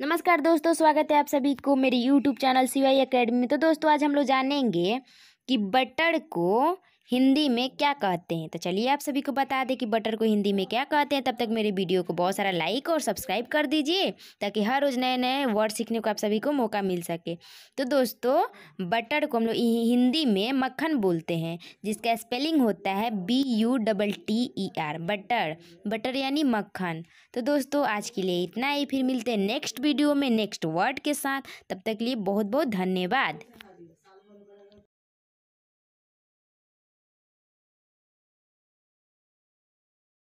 नमस्कार दोस्तों स्वागत है आप सभी को मेरे YouTube channel C Y academy में तो दोस्तों आज हम लोग जानेंगे कि बटर को हिंदी में क्या कहते हैं तो चलिए आप सभी को बता दें कि बटर को हिंदी में क्या कहते हैं तब तक मेरे वीडियो को बहुत सारा लाइक और सब्सक्राइब कर दीजिए ताकि हर रोज़ नए नए वर्ड सीखने को आप सभी को मौका मिल सके तो दोस्तों बटर को हम लोग हिंदी में मक्खन बोलते हैं जिसका स्पेलिंग होता है B U double T E R butter butter यानी मक्खन तो दोस्तों आज के लिए इतना ही फिर मिलते हैं नेक्स्ट वीडियो में नेक्स्ट वर्ड के साथ तब तक लिए बहुत बहुत धन्यवाद